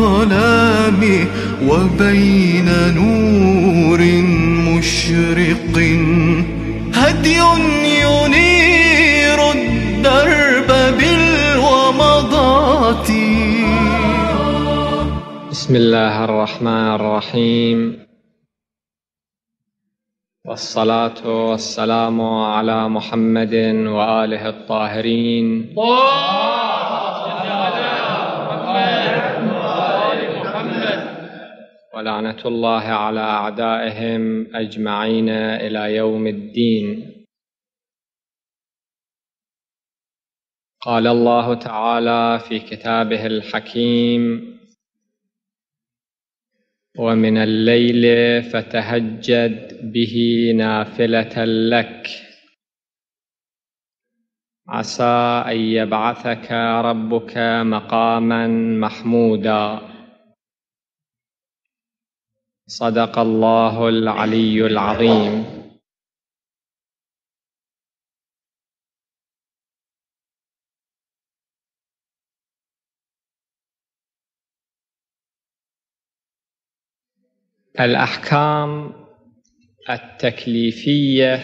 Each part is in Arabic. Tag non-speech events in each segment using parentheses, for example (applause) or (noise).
الظلام وبين نور مشرق هدي ينير الدرب بالومضات بسم الله الرحمن الرحيم والصلاة والسلام على محمد وآله الطاهرين ولعنة الله على أعدائهم أجمعين إلى يوم الدين قال الله تعالى في كتابه الحكيم ومن الليل فتهجد به نافلة لك عسى أن يبعثك ربك مقاما محمودا صدق الله العلي العظيم الاحكام التكليفيه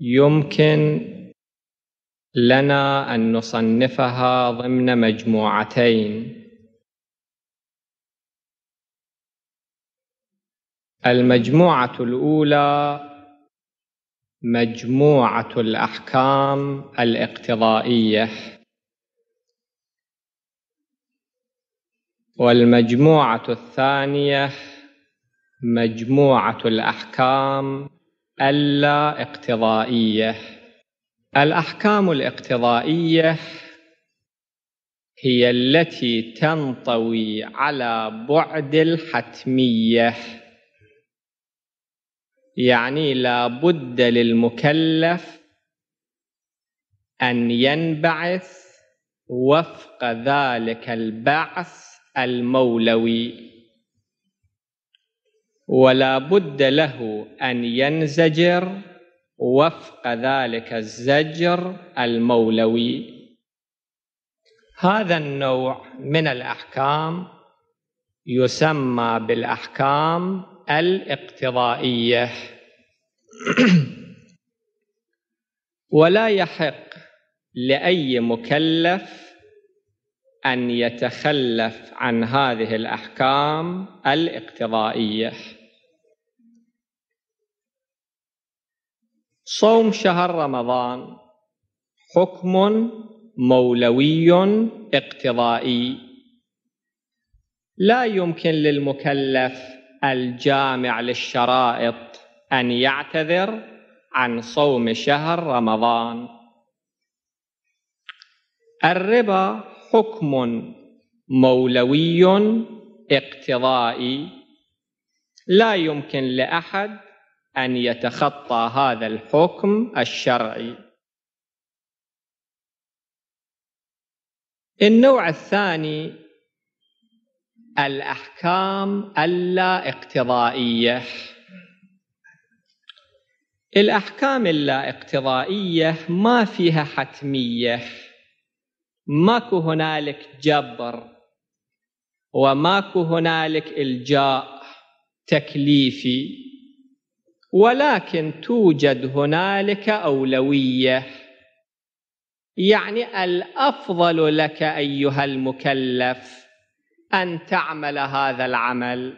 يمكن لنا ان نصنفها ضمن مجموعتين المجموعة الأولى مجموعة الأحكام الاقتضائية والمجموعة الثانية مجموعة الأحكام اللا اقتضائية الأحكام الاقتضائية هي التي تنطوي على بعد الحتميه يعني لابد للمكلف أن ينبعث وفق ذلك البعث المولوي ولا بد له أن ينزجر وفق ذلك الزجر المولوي هذا النوع من الأحكام يسمى بالأحكام الاقتضائيه (clears throat) ولا يحق لاي مكلف ان يتخلف عن هذه الاحكام الاقتضائيه صوم شهر رمضان حكم مولوي اقتضائي لا يمكن للمكلف الجامع للشرائط أن يعتذر عن صوم شهر رمضان الربا حكم مولوي اقتضائي لا يمكن لأحد أن يتخطى هذا الحكم الشرعي النوع الثاني الأحكام اللا اقتضائية الأحكام اللا اقتضائية ما فيها حتمية ماكو هنالك جبر وماكو هنالك الجاء تكليفي ولكن توجد هنالك أولوية يعني الأفضل لك أيها المكلف أن تعمل هذا العمل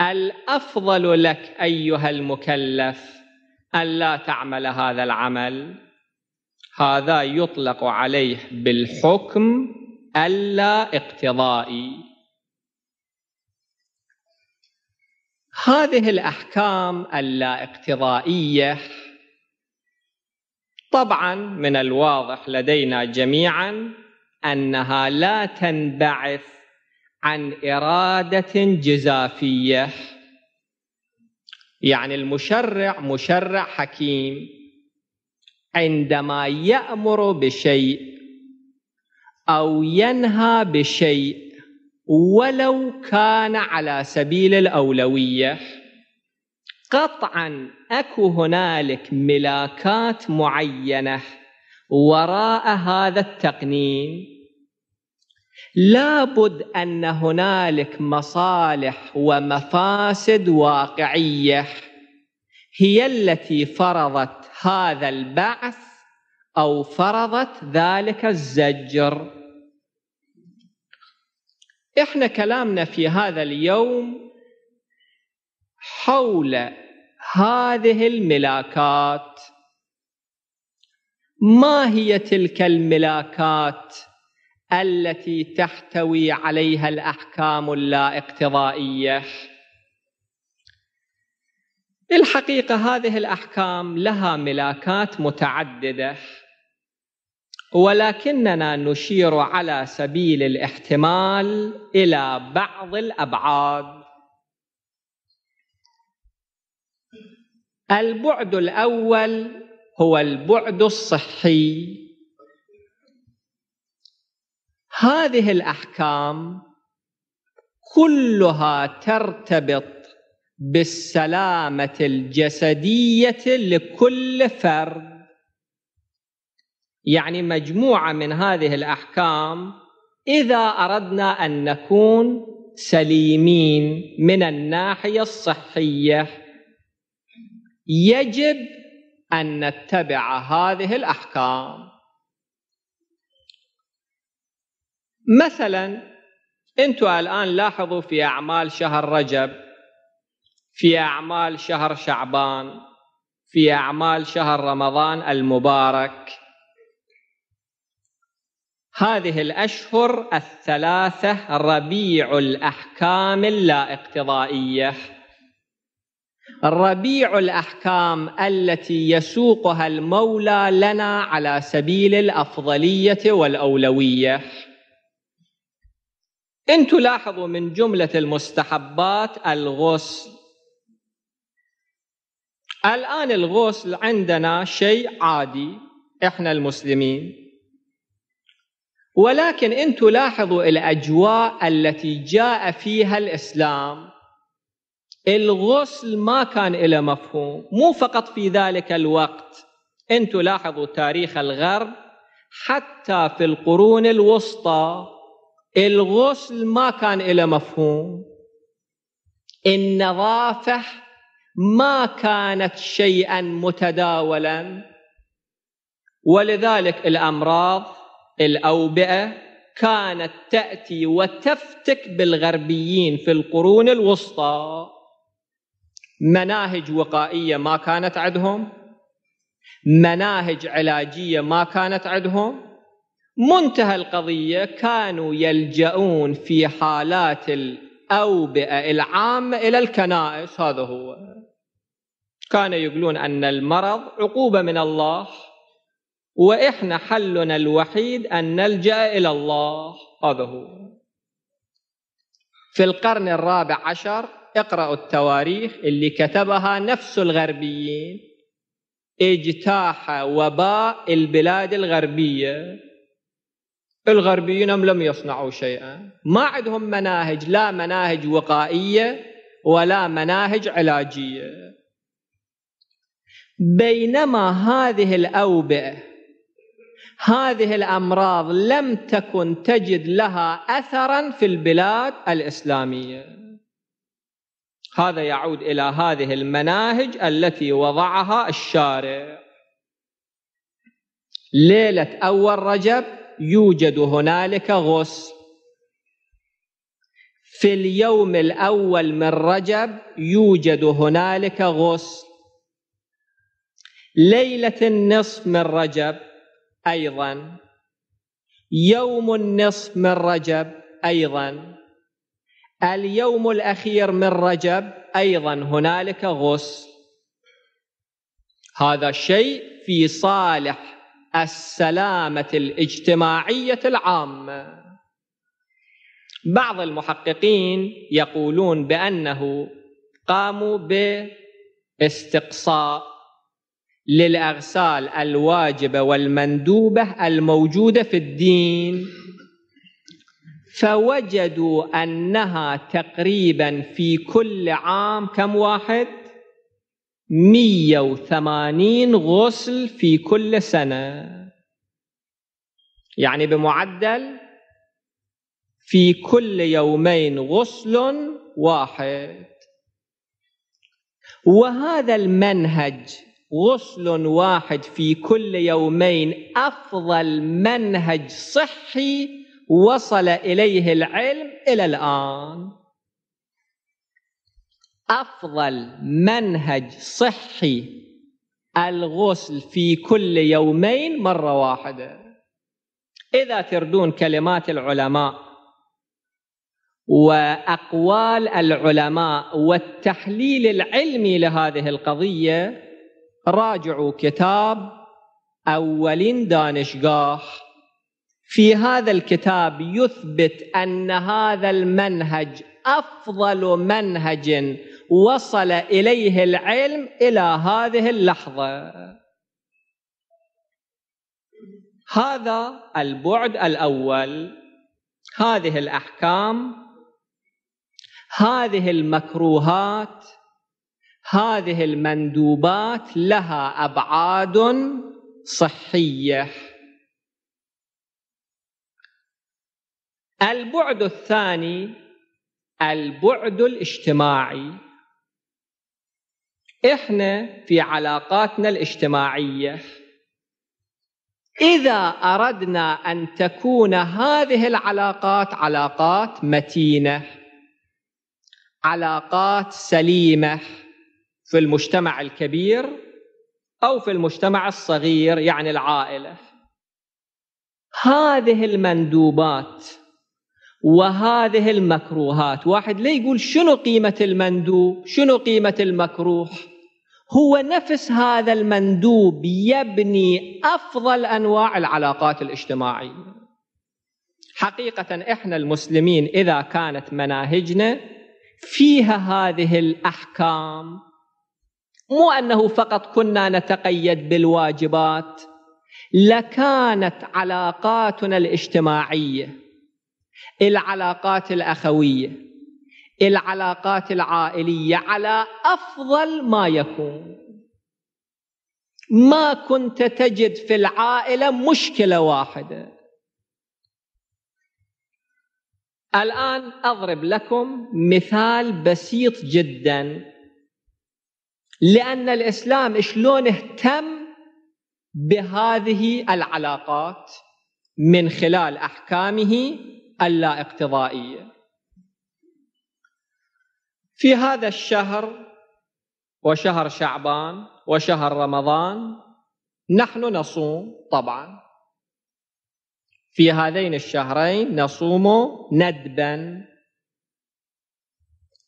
الأفضل لك أيها المكلف ان لا تعمل هذا العمل هذا يطلق عليه بالحكم ألا اقتضائي هذه الأحكام اللا اقتضائية طبعا من الواضح لدينا جميعا أنها لا تنبعث عن إرادة جزافية يعني المشرع مشرع حكيم عندما يأمر بشيء أو ينهى بشيء ولو كان على سبيل الأولوية قطعا أكو هنالك ملاكات معينة وراء هذا التقنين لابد ان هنالك مصالح ومفاسد واقعيه هي التي فرضت هذا البعث او فرضت ذلك الزجر احنا كلامنا في هذا اليوم حول هذه الملاكات ما هي تلك الملاكات التي تحتوي عليها الأحكام اللا اقتضائية الحقيقة هذه الأحكام لها ملاكات متعددة ولكننا نشير على سبيل الاحتمال إلى بعض الأبعاد البعد الأول هو البعد الصحي هذه الاحكام كلها ترتبط بالسلامه الجسديه لكل فرد يعني مجموعه من هذه الاحكام اذا اردنا ان نكون سليمين من الناحيه الصحيه يجب ان نتبع هذه الاحكام مثلا انتم الان لاحظوا في اعمال شهر رجب في اعمال شهر شعبان في اعمال شهر رمضان المبارك هذه الاشهر الثلاثه ربيع الاحكام اللا اقتضائيه ربيع الاحكام التي يسوقها المولى لنا على سبيل الافضليه والاولويه إن تلاحظوا من جملة المستحبات الغسل الآن الغسل عندنا شيء عادي إحنا المسلمين ولكن إن تلاحظوا الأجواء التي جاء فيها الإسلام الغسل ما كان له مفهوم مو فقط في ذلك الوقت إن تلاحظوا تاريخ الغرب حتى في القرون الوسطى الغسل ما كان له مفهوم النظافه ما كانت شيئا متداولا ولذلك الامراض الاوبئه كانت تاتي وتفتك بالغربيين في القرون الوسطى مناهج وقائيه ما كانت عندهم مناهج علاجيه ما كانت عندهم منتهى القضية كانوا يلجؤون في حالات الأوبئة العامة إلى الكنائس هذا هو كان يقولون أن المرض عقوبة من الله وإحنا حلنا الوحيد أن نلجأ إلى الله هذا هو في القرن الرابع عشر اقرأوا التواريخ اللي كتبها نفس الغربيين اجتاح وباء البلاد الغربية الغربيين هم لم يصنعوا شيئا ما عندهم مناهج لا مناهج وقائية ولا مناهج علاجية بينما هذه الأوبئة هذه الأمراض لم تكن تجد لها أثرا في البلاد الإسلامية هذا يعود إلى هذه المناهج التي وضعها الشارع ليلة أول رجب يوجد هنالك غسل في اليوم الأول من رجب يوجد هنالك غسل ليلة النصف من رجب أيضا يوم النصف من رجب أيضا اليوم الأخير من رجب أيضا هنالك غسل هذا الشيء في صالح السلامة الاجتماعية العامة بعض المحققين يقولون بأنه قاموا باستقصاء للأرسال الواجبة والمندوبة الموجودة في الدين فوجدوا أنها تقريبا في كل عام كم واحد؟ 180 غسل في كل سنة يعني بمعدل في كل يومين غسل واحد وهذا المنهج غسل واحد في كل يومين أفضل منهج صحي وصل إليه العلم إلى الآن أفضل منهج صحي الغسل في كل يومين مرة واحدة إذا تردون كلمات العلماء وأقوال العلماء والتحليل العلمي لهذه القضية راجعوا كتاب أولين دانشقاح في هذا الكتاب يثبت أن هذا المنهج أفضل منهج وصل إليه العلم إلى هذه اللحظة هذا البعد الأول هذه الأحكام هذه المكروهات هذه المندوبات لها أبعاد صحية البعد الثاني البعد الاجتماعي احنا في علاقاتنا الاجتماعيه اذا اردنا ان تكون هذه العلاقات علاقات متينه علاقات سليمه في المجتمع الكبير او في المجتمع الصغير يعني العائله هذه المندوبات وهذه المكروهات واحد ليه يقول شنو قيمه المندوب شنو قيمه المكروه هو نفس هذا المندوب يبني افضل انواع العلاقات الاجتماعيه حقيقه احنا المسلمين اذا كانت مناهجنا فيها هذه الاحكام مو انه فقط كنا نتقيد بالواجبات لكانت علاقاتنا الاجتماعيه العلاقات الاخويه العلاقات العائلية على أفضل ما يكون ما كنت تجد في العائلة مشكلة واحدة الآن أضرب لكم مثال بسيط جدا لأن الإسلام شلون اهتم بهذه العلاقات من خلال أحكامه اللا اقتضائية في هذا الشهر وشهر شعبان وشهر رمضان نحن نصوم طبعا في هذين الشهرين نصوم ندبا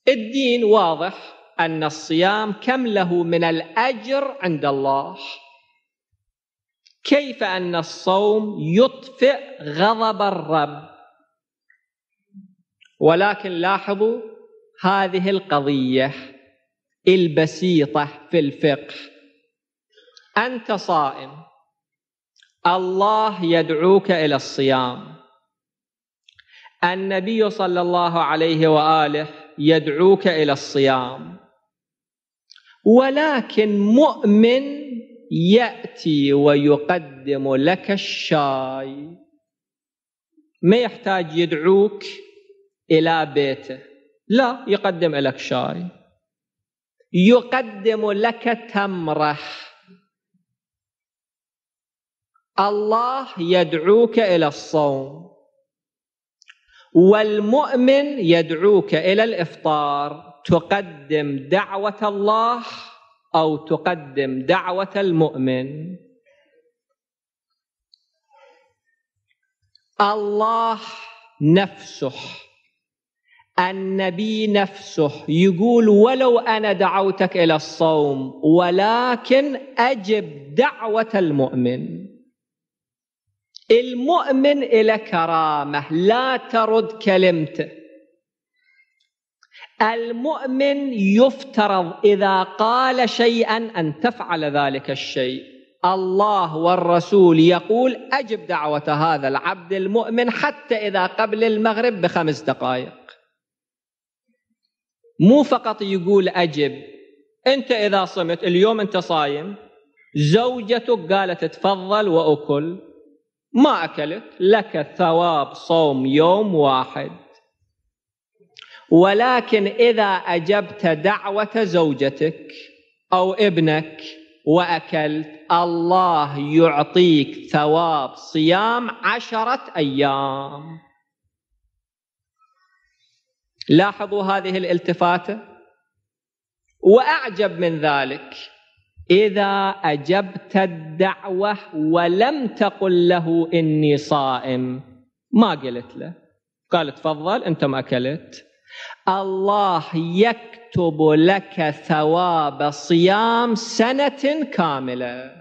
الدين واضح ان الصيام كم له من الاجر عند الله كيف ان الصوم يطفئ غضب الرب ولكن لاحظوا هذه القضية البسيطة في الفقه أنت صائم الله يدعوك إلى الصيام النبي صلى الله عليه وآله يدعوك إلى الصيام ولكن مؤمن يأتي ويقدم لك الشاي ما يحتاج يدعوك إلى بيته لا يقدم لك شاي يقدم لك تمره الله يدعوك الى الصوم والمؤمن يدعوك الى الافطار تقدم دعوه الله او تقدم دعوه المؤمن الله نفسه النبي نفسه يقول ولو انا دعوتك الى الصوم ولكن اجب دعوه المؤمن المؤمن الى كرامه لا ترد كلمته المؤمن يفترض اذا قال شيئا ان تفعل ذلك الشيء الله والرسول يقول اجب دعوه هذا العبد المؤمن حتى اذا قبل المغرب بخمس دقائق مو فقط يقول أجب أنت إذا صمت اليوم أنت صايم زوجتك قالت تفضل وأكل ما أكلت لك ثواب صوم يوم واحد ولكن إذا أجبت دعوة زوجتك أو ابنك وأكلت الله يعطيك ثواب صيام عشرة أيام لاحظوا هذه الالتفاته واعجب من ذلك اذا اجبت الدعوه ولم تقل له اني صائم ما قلت له قال تفضل انت ما اكلت الله يكتب لك ثواب صيام سنه كامله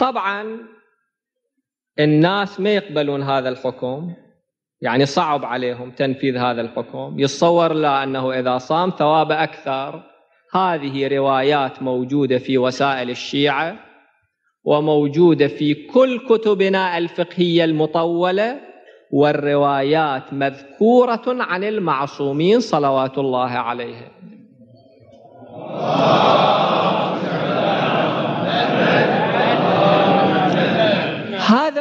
طبعا الناس ما يقبلون هذا الحكم يعني صعب عليهم تنفيذ هذا الحكم يتصور لا أنه إذا صام ثوابه أكثر هذه روايات موجودة في وسائل الشيعة وموجودة في كل كتبنا الفقهية المطولة والروايات مذكورة عن المعصومين صلوات الله عليهم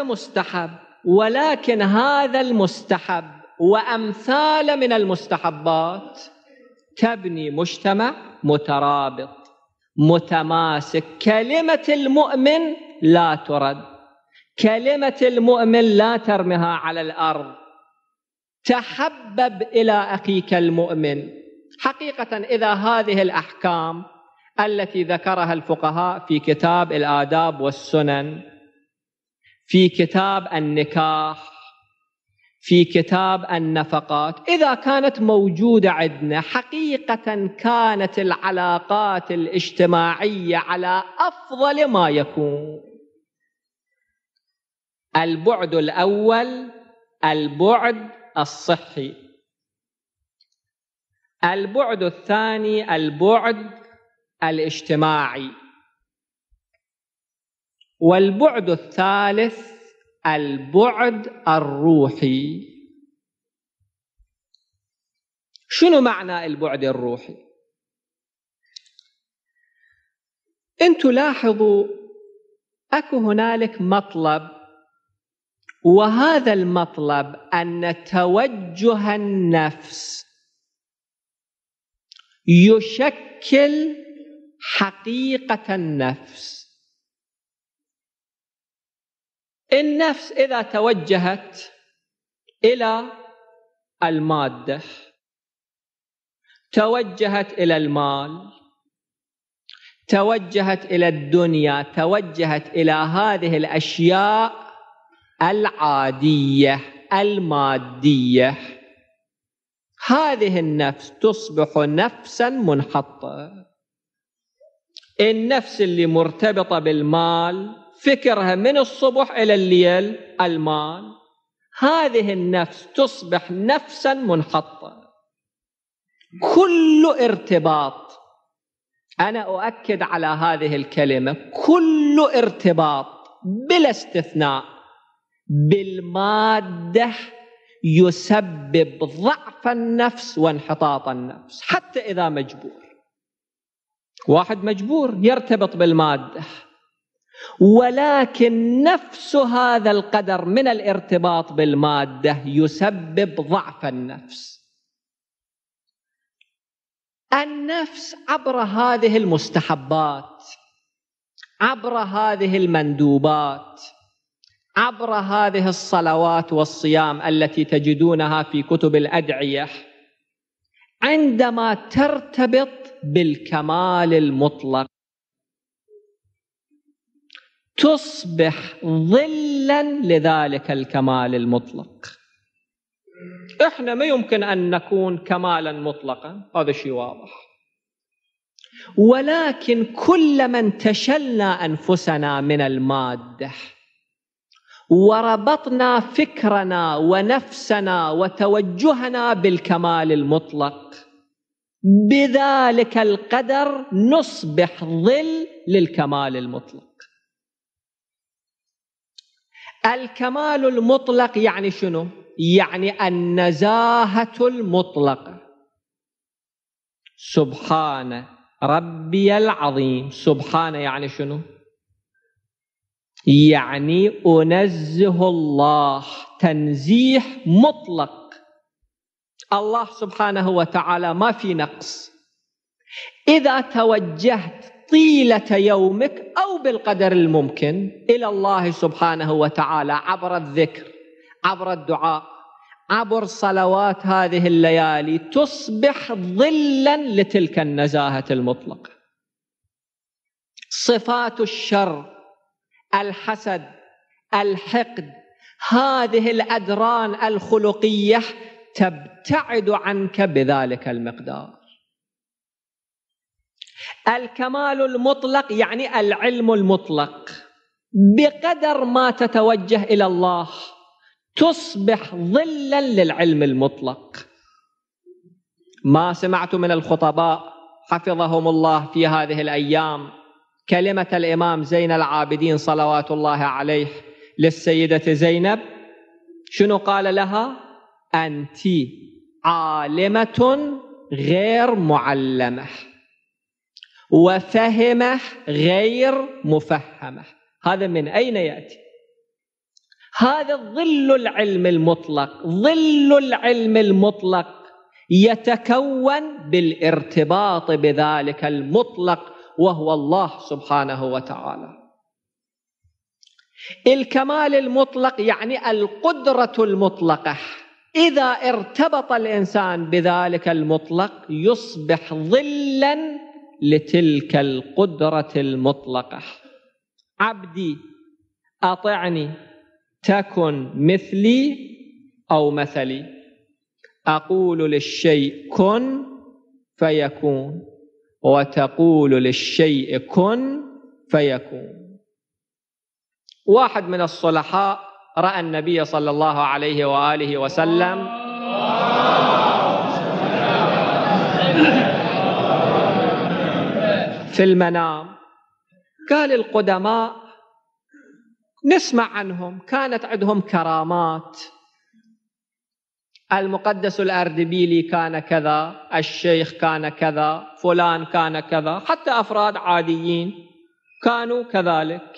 مستحب ولكن هذا المستحب وامثال من المستحبات تبني مجتمع مترابط متماسك كلمه المؤمن لا ترد كلمه المؤمن لا ترمها على الارض تحبب الى اخيك المؤمن حقيقه اذا هذه الاحكام التي ذكرها الفقهاء في كتاب الاداب والسنن في كتاب النكاح في كتاب النفقات اذا كانت موجوده عندنا حقيقه كانت العلاقات الاجتماعيه على افضل ما يكون البعد الاول البعد الصحي البعد الثاني البعد الاجتماعي والبعد الثالث البعد الروحي شنو معنى البعد الروحي ان تلاحظوا اكو هنالك مطلب وهذا المطلب ان توجه النفس يشكل حقيقه النفس النفس إذا توجهت إلى المادة توجهت إلى المال توجهت إلى الدنيا توجهت إلى هذه الأشياء العادية المادية هذه النفس تصبح نفسا منحطة النفس اللي مرتبطة بالمال فكرها من الصبح إلى الليل المال هذه النفس تصبح نفسا منحطة كل ارتباط أنا أؤكد على هذه الكلمة كل ارتباط بلا استثناء بالمادة يسبب ضعف النفس وانحطاط النفس حتى إذا مجبور واحد مجبور يرتبط بالمادة ولكن نفس هذا القدر من الارتباط بالماده يسبب ضعف النفس النفس عبر هذه المستحبات عبر هذه المندوبات عبر هذه الصلوات والصيام التي تجدونها في كتب الادعيه عندما ترتبط بالكمال المطلق تصبح ظلا لذلك الكمال المطلق احنا ما يمكن ان نكون كمالا مطلقا هذا شيء واضح ولكن كلما انتشلنا انفسنا من الماده وربطنا فكرنا ونفسنا وتوجهنا بالكمال المطلق بذلك القدر نصبح ظل للكمال المطلق الكمال المطلق يعني شنو يعني النزاهة المطلقة سبحان ربي العظيم سبحان يعني شنو يعني أنزه الله تنزيه مطلق الله سبحانه وتعالى ما في نقص إذا توجهت طيلة يومك أو بالقدر الممكن إلى الله سبحانه وتعالى عبر الذكر عبر الدعاء عبر صلوات هذه الليالي تصبح ظلا لتلك النزاهة المطلقة صفات الشر الحسد الحقد هذه الأدران الخلقية تبتعد عنك بذلك المقدار الكمال المطلق يعني العلم المطلق بقدر ما تتوجه الى الله تصبح ظلا للعلم المطلق ما سمعت من الخطباء حفظهم الله في هذه الايام كلمه الامام زين العابدين صلوات الله عليه للسيده زينب شنو قال لها انت عالمه غير معلمه وفهمه غير مفهمه هذا من أين يأتي هذا ظل العلم المطلق ظل العلم المطلق يتكون بالارتباط بذلك المطلق وهو الله سبحانه وتعالى الكمال المطلق يعني القدرة المطلقة إذا ارتبط الإنسان بذلك المطلق يصبح ظلاً لتلك القدرة المطلقة عبدي أطعني تكن مثلي أو مثلي أقول للشيء كن فيكون وتقول للشيء كن فيكون واحد من الصلحاء رأى النبي صلى الله عليه وآله وسلم في المنام قال القدماء نسمع عنهم كانت عندهم كرامات المقدس الأردبيلي كان كذا الشيخ كان كذا فلان كان كذا حتى أفراد عاديين كانوا كذلك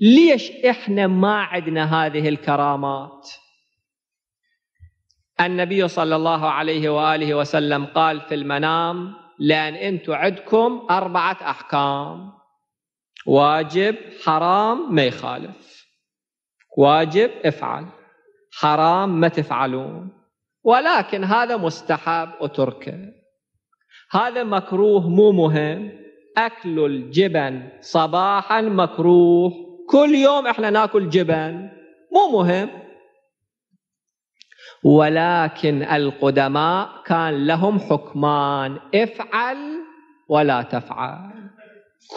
ليش إحنا ما عندنا هذه الكرامات النبي صلى الله عليه وآله وسلم قال في المنام لأن أنتم عندكم أربعة أحكام واجب حرام ما يخالف واجب افعل حرام ما تفعلون ولكن هذا مستحب وتركه هذا مكروه مو مهم أكل الجبن صباحا مكروه كل يوم احنا ناكل جبن مو مهم ولكن القدماء كان لهم حكمان افعل ولا تفعل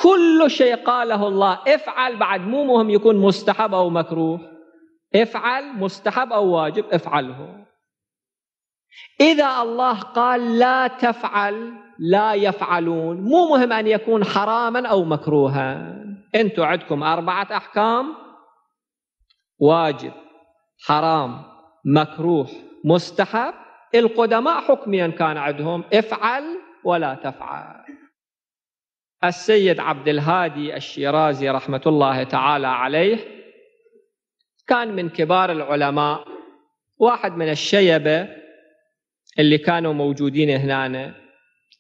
كل شيء قاله الله افعل بعد مو مهم يكون مستحب أو مكروه افعل مستحب أو واجب افعله إذا الله قال لا تفعل لا يفعلون مو مهم أن يكون حراما أو مكروها أنتم عندكم أربعة أحكام واجب حرام مكروه مستحب القدماء حكميا كان عندهم افعل ولا تفعل السيد عبد الهادي الشيرازي رحمة الله تعالى عليه كان من كبار العلماء واحد من الشيبة اللي كانوا موجودين هنا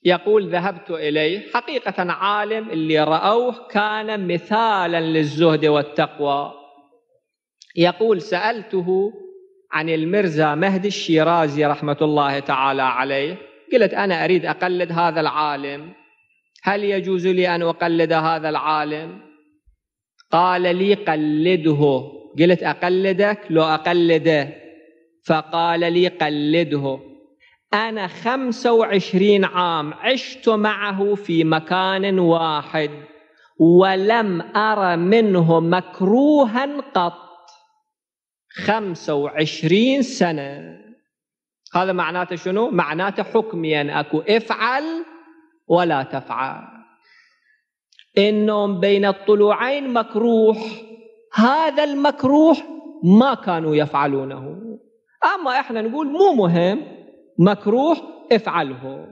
يقول ذهبت إليه حقيقة عالم اللي رأوه كان مثالا للزهد والتقوى يقول سألته عن المرزا مهدي الشيرازي رحمة الله تعالى عليه قلت أنا أريد أقلد هذا العالم هل يجوز لي أن أقلد هذا العالم قال لي قلده قلت أقلدك لو أقلده فقال لي قلده أنا خمسة وعشرين عام عشت معه في مكان واحد ولم أرى منه مكروها قط 25 سنة هذا معناته شنو؟ معناته حكميا اكو افعل ولا تفعل النوم بين الطلوعين مكروح هذا المكروح ما كانوا يفعلونه اما احنا نقول مو مهم مكروه افعله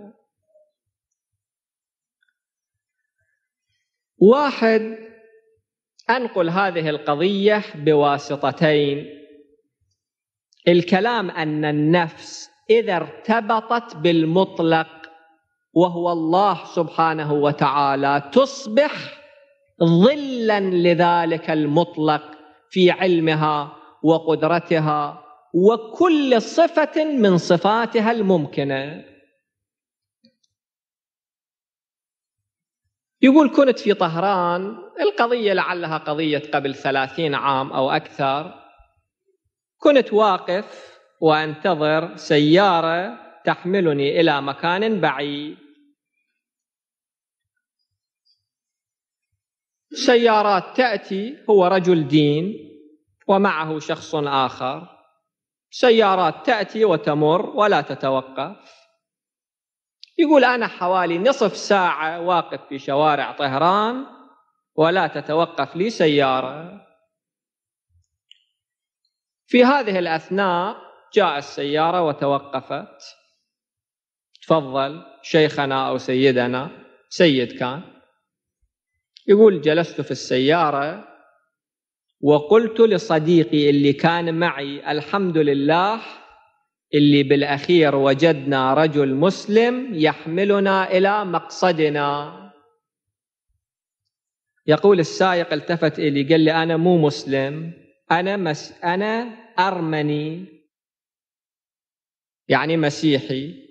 واحد انقل هذه القضيه بواسطتين الكلام أن النفس إذا ارتبطت بالمطلق وهو الله سبحانه وتعالى تصبح ظلا لذلك المطلق في علمها وقدرتها وكل صفة من صفاتها الممكنة يقول كنت في طهران القضية لعلها قضية قبل ثلاثين عام أو أكثر كنت واقف وانتظر سياره تحملني الى مكان بعيد سيارات تاتي هو رجل دين ومعه شخص اخر سيارات تاتي وتمر ولا تتوقف يقول انا حوالي نصف ساعه واقف في شوارع طهران ولا تتوقف لي سياره في هذه الأثناء جاء السيارة وتوقفت تفضل شيخنا أو سيدنا سيد كان يقول جلست في السيارة وقلت لصديقي اللي كان معي الحمد لله اللي بالأخير وجدنا رجل مسلم يحملنا إلى مقصدنا يقول السائق التفت إلي قال لي أنا مو مسلم أنا مس أنا أرمني يعني مسيحي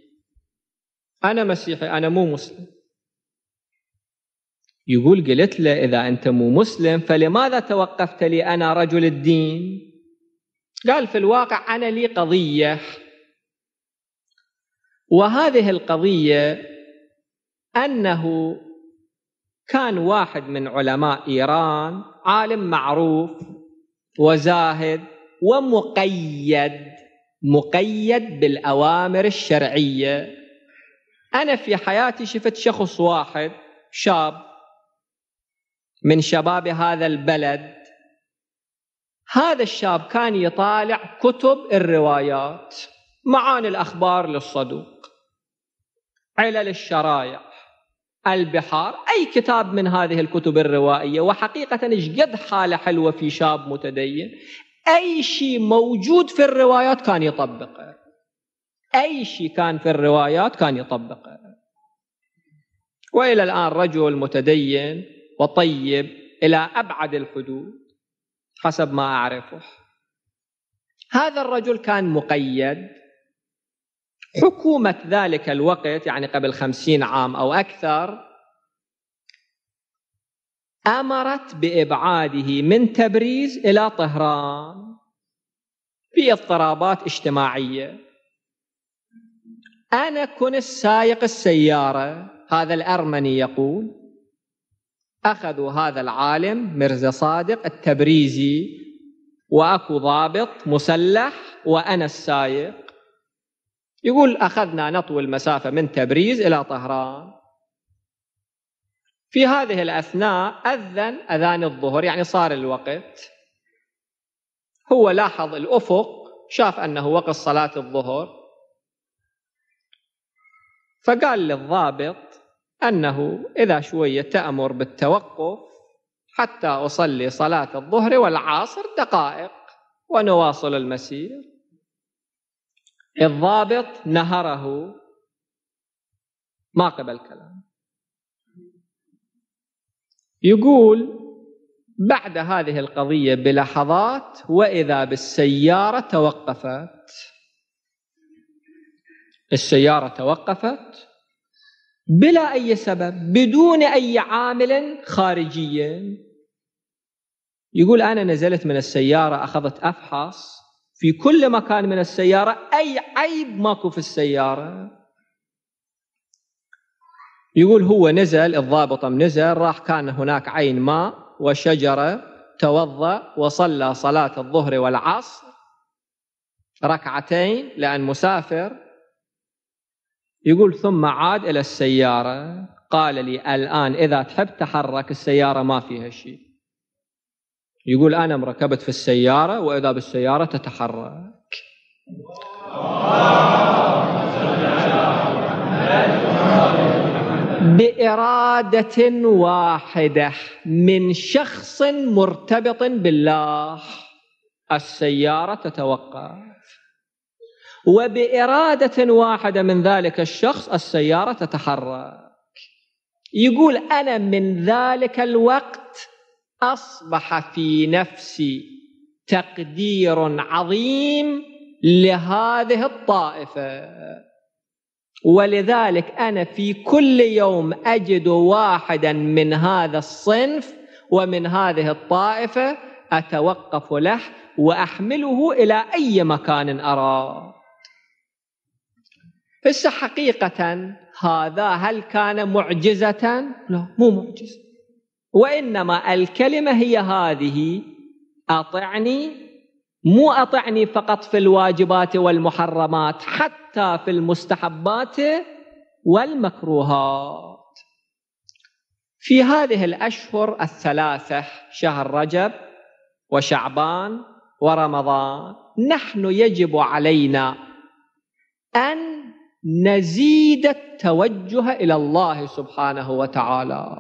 أنا مسيحي أنا مو مسلم يقول قلت له إذا أنت مو مسلم فلماذا توقفت لي أنا رجل الدين قال في الواقع أنا لي قضية وهذه القضية أنه كان واحد من علماء إيران عالم معروف وزاهد ومقيد مقيد بالأوامر الشرعية أنا في حياتي شفت شخص واحد شاب من شباب هذا البلد هذا الشاب كان يطالع كتب الروايات معاني الأخبار للصدوق علل الشرائع البحار أي كتاب من هذه الكتب الروائية وحقيقة إيش قد حالة حلوة في شاب متدين أي شيء موجود في الروايات كان يطبقه أي شيء كان في الروايات كان يطبقه وإلى الآن رجل متدين وطيب إلى أبعد الحدود حسب ما أعرفه هذا الرجل كان مقيد حكومة ذلك الوقت يعني قبل خمسين عام أو أكثر امرت بابعاده من تبريز الى طهران في اضطرابات اجتماعيه انا كنت سايق السياره هذا الارمني يقول اخذوا هذا العالم مرزا صادق التبريزي واكو ضابط مسلح وانا السايق يقول اخذنا نطوي المسافه من تبريز الى طهران في هذه الأثناء أذن أذان الظهر يعني صار الوقت هو لاحظ الأفق شاف أنه وقت صلاة الظهر فقال للضابط أنه إذا شوية تأمر بالتوقف حتى أصلي صلاة الظهر والعصر دقائق ونواصل المسير الضابط نهره ما قبل كلام يقول بعد هذه القضية بلحظات وإذا بالسيارة توقفت السيارة توقفت بلا أي سبب بدون أي عامل خارجي يقول أنا نزلت من السيارة أخذت أفحص في كل مكان من السيارة أي عيب ماكو في السيارة يقول هو نزل الضابط نزل راح كان هناك عين ماء وشجرة توضأ وصلى صلاة الظهر والعصر ركعتين لأن مسافر يقول ثم عاد إلى السيارة قال لي الآن إذا تحب تحرك السيارة ما فيها شيء يقول أنا مركبت في السيارة وإذا بالسيارة تتحرك باراده واحده من شخص مرتبط بالله السياره تتوقف وباراده واحده من ذلك الشخص السياره تتحرك يقول انا من ذلك الوقت اصبح في نفسي تقدير عظيم لهذه الطائفه ولذلك أنا في كل يوم أجد واحدا من هذا الصنف ومن هذه الطائفة أتوقف له وأحمله إلى أي مكان أراه هسه حقيقة هذا هل كان معجزة؟ لا مو معجزة وإنما الكلمة هي هذه أطعني مو أطعني فقط في الواجبات والمحرمات حتى في المستحبات والمكروهات في هذه الأشهر الثلاثة شهر رجب وشعبان ورمضان نحن يجب علينا أن نزيد التوجه إلى الله سبحانه وتعالى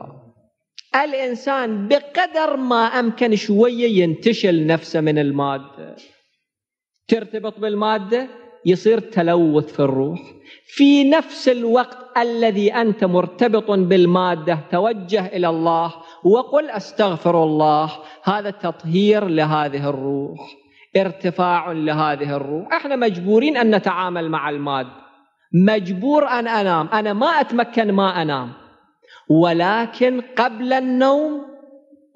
الإنسان بقدر ما أمكن شوية ينتشل نفسه من المادة ترتبط بالمادة يصير تلوث في الروح في نفس الوقت الذي أنت مرتبط بالمادة توجه إلى الله وقل أستغفر الله هذا تطهير لهذه الروح ارتفاع لهذه الروح احنا مجبورين أن نتعامل مع المادة مجبور أن أنام أنا ما أتمكن ما أنام ولكن قبل النوم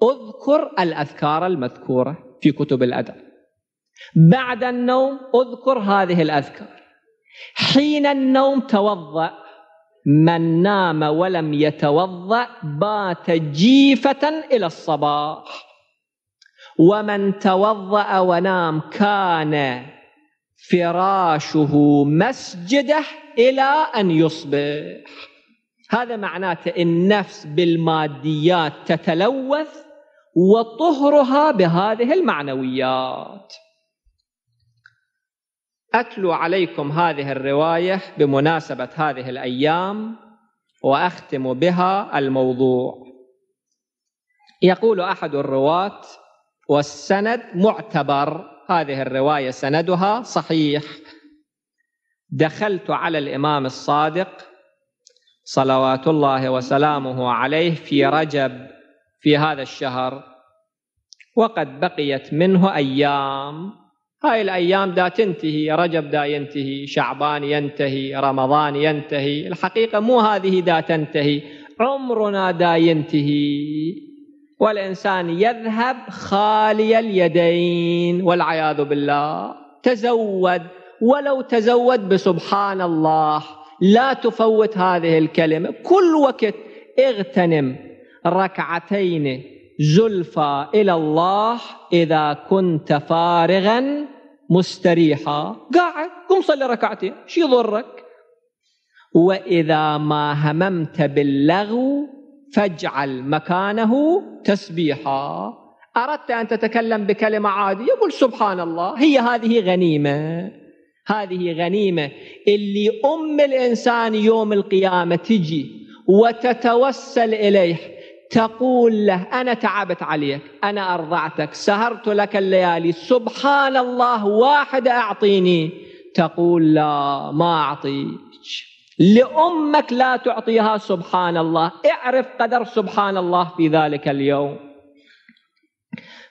اذكر الأذكار المذكورة في كتب الأدب بعد النوم اذكر هذه الأذكار حين النوم توضأ من نام ولم يتوضأ بات جيفة إلى الصباح ومن توضأ ونام كان فراشه مسجده إلى أن يصبح هذا معناته النفس بالماديات تتلوث وطهرها بهذه المعنويات أتلو عليكم هذه الرواية بمناسبة هذه الأيام وأختم بها الموضوع يقول أحد الرواة والسند معتبر هذه الرواية سندها صحيح دخلت على الإمام الصادق صلوات الله وسلامه عليه في رجب في هذا الشهر وقد بقيت منه أيام هاي الأيام دا تنتهي رجب دا ينتهي شعبان ينتهي رمضان ينتهي الحقيقة مو هذه دا تنتهي عمرنا دا ينتهي والإنسان يذهب خالي اليدين والعياذ بالله تزود ولو تزود بسبحان الله لا تفوت هذه الكلمة كل وقت اغتنم ركعتين زلفى إلى الله إذا كنت فارغا مستريحا قاعد قم صلي ركعتين شو يضرك وإذا ما هممت باللغو فاجعل مكانه تسبيحا أردت أن تتكلم بكلمة عادية قل سبحان الله هي هذه غنيمة هذه غنيمة اللي أم الإنسان يوم القيامة تجي وتتوسل إليه تقول له أنا تعبت عليك أنا أرضعتك سهرت لك الليالي سبحان الله واحد أعطيني تقول لا ما أعطيك لأمك لا تعطيها سبحان الله اعرف قدر سبحان الله في ذلك اليوم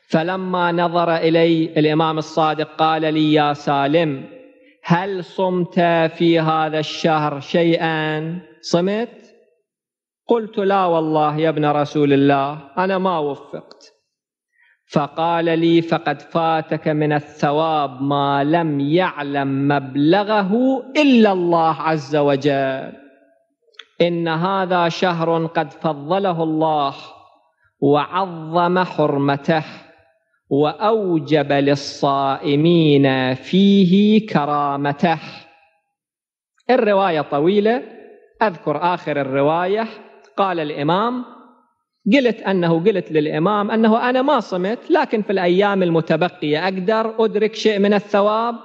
فلما نظر إلي الإمام الصادق قال لي يا سالم هل صمت في هذا الشهر شيئا صمت قلت لا والله يا ابن رسول الله انا ما وفقت فقال لي فقد فاتك من الثواب ما لم يعلم مبلغه الا الله عز وجل ان هذا شهر قد فضله الله وعظم حرمته واوجب للصائمين فيه كرامته الروايه طويله اذكر اخر الروايه قال الامام قلت انه قلت للامام انه انا ما صمت لكن في الايام المتبقيه اقدر ادرك شيء من الثواب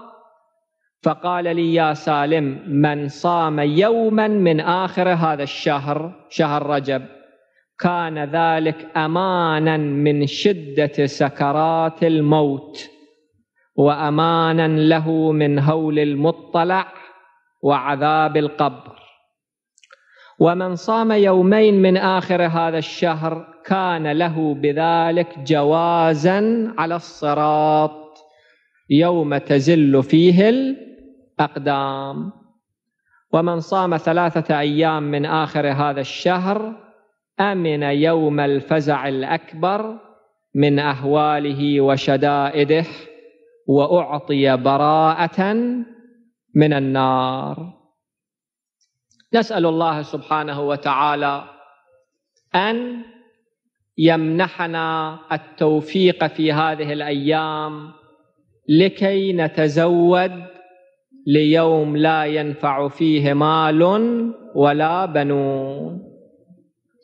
فقال لي يا سالم من صام يوما من اخر هذا الشهر شهر رجب كان ذلك امانا من شده سكرات الموت وامانا له من هول المطلع وعذاب القبر ومن صام يومين من اخر هذا الشهر كان له بذلك جوازا على الصراط يوم تزل فيه الاقدام ومن صام ثلاثه ايام من اخر هذا الشهر امن يوم الفزع الاكبر من اهواله وشدائده واعطي براءه من النار نسال الله سبحانه وتعالى ان يمنحنا التوفيق في هذه الايام لكي نتزود ليوم لا ينفع فيه مال ولا بنون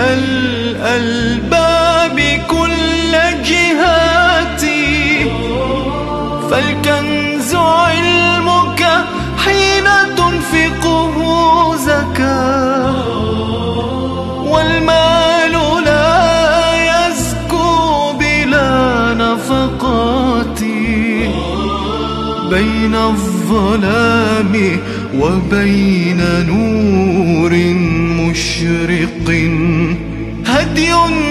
الألباب كل جهاتي فالكنز علمك حين تنفقه زكاة والمال لا يزكو بلا نفقاتي بين الظلام وبين نوري مشرق هدي